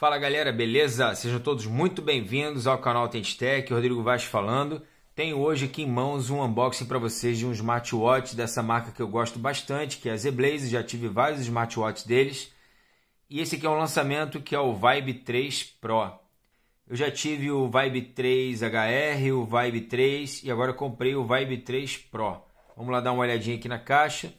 Fala galera, beleza? Sejam todos muito bem-vindos ao canal Tech, Rodrigo Vaz falando. Tenho hoje aqui em mãos um unboxing para vocês de um smartwatch dessa marca que eu gosto bastante, que é a Zblaze, já tive vários smartwatches deles. E esse aqui é um lançamento que é o Vibe 3 Pro. Eu já tive o Vibe 3 HR, o Vibe 3 e agora comprei o Vibe 3 Pro. Vamos lá dar uma olhadinha aqui na caixa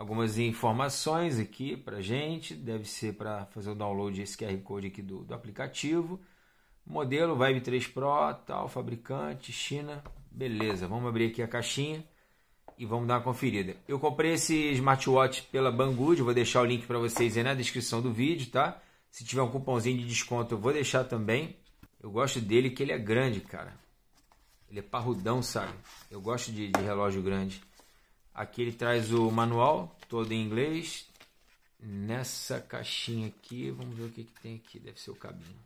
algumas informações aqui para gente. Deve ser para fazer o download desse QR Code aqui do, do aplicativo. Modelo Vibe 3 Pro, tal, fabricante, China. Beleza, vamos abrir aqui a caixinha e vamos dar uma conferida. Eu comprei esse smartwatch pela Banggood, vou deixar o link para vocês aí na descrição do vídeo, tá? Se tiver um cupomzinho de desconto, eu vou deixar também. Eu gosto dele que ele é grande, cara. Ele é parrudão, sabe? Eu gosto de, de relógio grande. Aqui ele traz o manual, todo em inglês. Nessa caixinha aqui, vamos ver o que, que tem aqui. Deve ser o cabinho.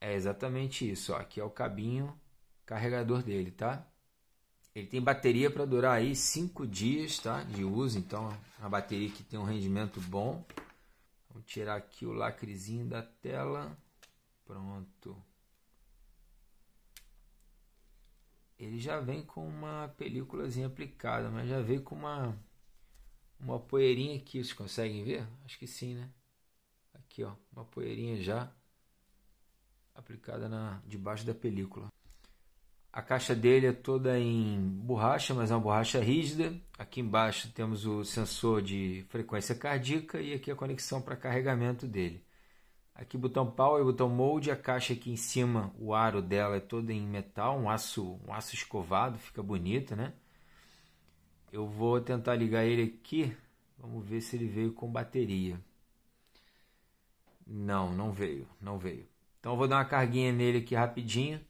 É exatamente isso. Ó. Aqui é o cabinho carregador dele, tá? Ele tem bateria para durar aí 5 dias tá? de uso, então é a bateria que tem um rendimento bom. Vamos tirar aqui o lacrezinho da tela. Pronto. ele já vem com uma películazinha aplicada, mas já veio com uma uma poeirinha aqui, vocês conseguem ver? Acho que sim, né? Aqui, ó, uma poeirinha já aplicada na debaixo da película. A caixa dele é toda em borracha, mas é uma borracha rígida. Aqui embaixo temos o sensor de frequência cardíaca e aqui a conexão para carregamento dele. Aqui botão power, botão molde, a caixa aqui em cima, o aro dela é todo em metal, um aço, um aço escovado, fica bonito, né? Eu vou tentar ligar ele aqui, vamos ver se ele veio com bateria. Não, não veio, não veio. Então eu vou dar uma carguinha nele aqui rapidinho.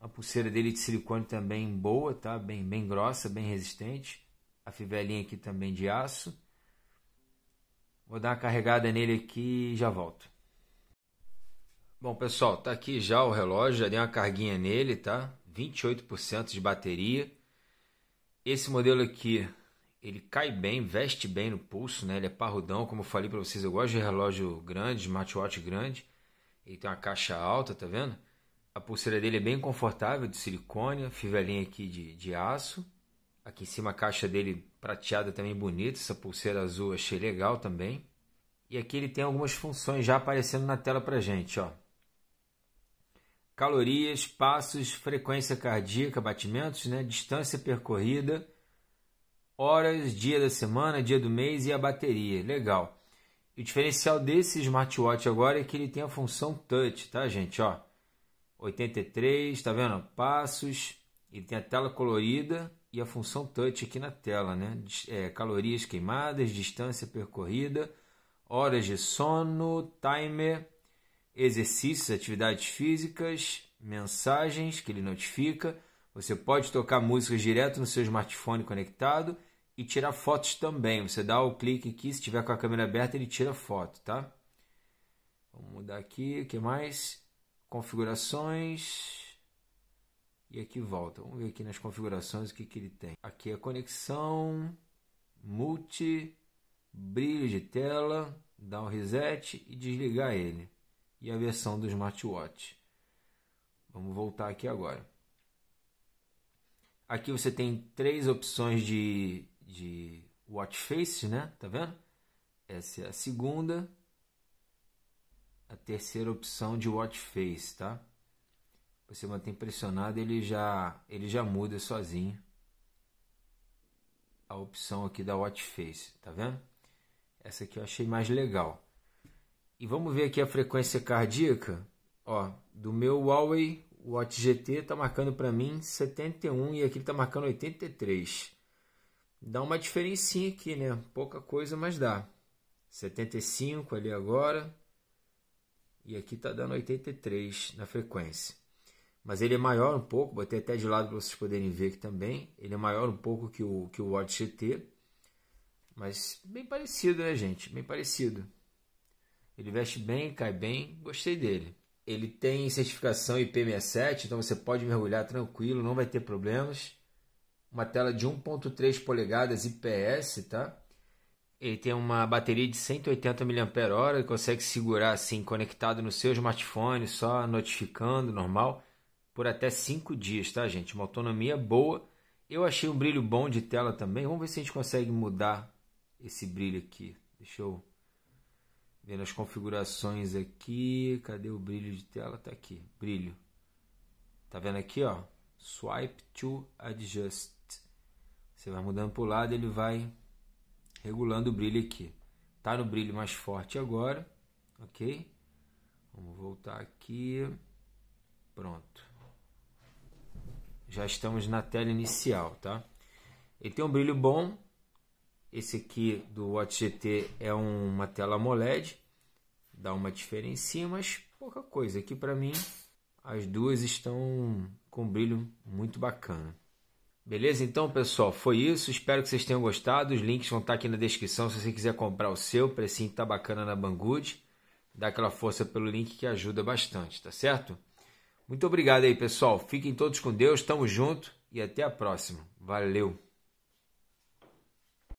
A pulseira dele de silicone também boa, tá? Bem, bem grossa, bem resistente. A fivelinha aqui também de aço. Vou dar uma carregada nele aqui e já volto. Bom, pessoal, tá aqui já o relógio, já dei uma carguinha nele, tá? 28% de bateria. Esse modelo aqui, ele cai bem, veste bem no pulso, né? Ele é parrudão, como eu falei para vocês, eu gosto de relógio grande, smartwatch grande. Ele tem uma caixa alta, tá vendo? A pulseira dele é bem confortável, de silicone, fivelinha aqui de, de aço. Aqui em cima a caixa dele prateada também bonita, essa pulseira azul achei legal também. E aqui ele tem algumas funções já aparecendo na tela pra gente, ó calorias, passos, frequência cardíaca, batimentos, né? distância percorrida, horas, dia da semana, dia do mês e a bateria. Legal. E o diferencial desse smartwatch agora é que ele tem a função touch, tá, gente? Ó, 83, tá vendo? Passos, ele tem a tela colorida e a função touch aqui na tela, né? É, calorias queimadas, distância percorrida, horas de sono, timer exercícios, atividades físicas, mensagens que ele notifica. Você pode tocar músicas direto no seu smartphone conectado e tirar fotos também. Você dá o clique aqui, se tiver com a câmera aberta, ele tira foto, tá? Vamos mudar aqui, o que mais? Configurações. E aqui volta. Vamos ver aqui nas configurações o que, que ele tem. Aqui é conexão, multi, brilho de tela, dar um reset e desligar ele e a versão do smartwatch. Vamos voltar aqui agora. Aqui você tem três opções de, de watch face, né? Tá vendo? Essa é a segunda. A terceira opção de watch face, tá? Você mantém pressionado, ele já ele já muda sozinho. A opção aqui da watch face, tá vendo? Essa aqui eu achei mais legal. E vamos ver aqui a frequência cardíaca. Ó, do meu Huawei Watch GT está marcando para mim 71 e aqui está marcando 83. Dá uma diferencinha aqui, né? Pouca coisa, mas dá. 75 ali agora. E aqui está dando 83 na frequência. Mas ele é maior um pouco, botei até de lado para vocês poderem ver aqui também. Ele é maior um pouco que o, que o Watch GT. Mas bem parecido, né, gente? Bem parecido. Ele veste bem, cai bem, gostei dele. Ele tem certificação IP67, então você pode mergulhar tranquilo, não vai ter problemas. Uma tela de 1.3 polegadas IPS, tá? Ele tem uma bateria de 180 mAh, consegue segurar assim conectado no seu smartphone, só notificando, normal, por até 5 dias, tá, gente? Uma autonomia boa. Eu achei um brilho bom de tela também. Vamos ver se a gente consegue mudar esse brilho aqui. Deixa eu Vendo as configurações aqui. Cadê o brilho de tela? Tá aqui. Brilho. Tá vendo aqui, ó? Swipe to adjust. Você vai mudando para o lado, ele vai regulando o brilho aqui. Tá no brilho mais forte agora, ok? Vamos voltar aqui. Pronto. Já estamos na tela inicial, tá? Ele tem um brilho bom, esse aqui do Watch GT é uma tela AMOLED, dá uma diferencinha, mas pouca coisa. Aqui para mim as duas estão com brilho muito bacana. Beleza? Então, pessoal, foi isso. Espero que vocês tenham gostado. Os links vão estar aqui na descrição se você quiser comprar o seu. O precinho está bacana na Banggood. Dá aquela força pelo link que ajuda bastante, tá certo? Muito obrigado aí, pessoal. Fiquem todos com Deus. Tamo junto e até a próxima. Valeu!